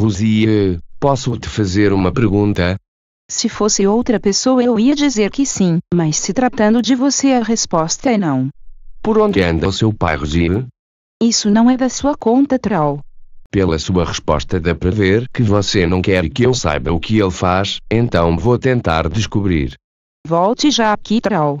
Rosie, posso te fazer uma pergunta? Se fosse outra pessoa eu ia dizer que sim, mas se tratando de você a resposta é não. Por onde anda o seu pai Rosie? Isso não é da sua conta Troll. Pela sua resposta dá para ver que você não quer que eu saiba o que ele faz, então vou tentar descobrir. Volte já aqui Troll.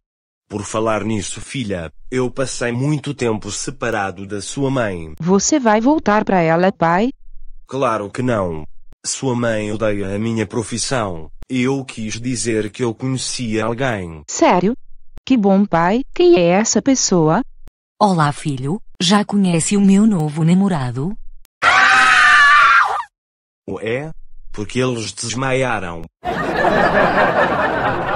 Por falar nisso, filha, eu passei muito tempo separado da sua mãe. Você vai voltar para ela, pai? Claro que não. Sua mãe odeia a minha profissão. Eu quis dizer que eu conhecia alguém. Sério? Que bom, pai. Quem é essa pessoa? Olá, filho. Já conhece o meu novo namorado? O é? Porque eles desmaiaram.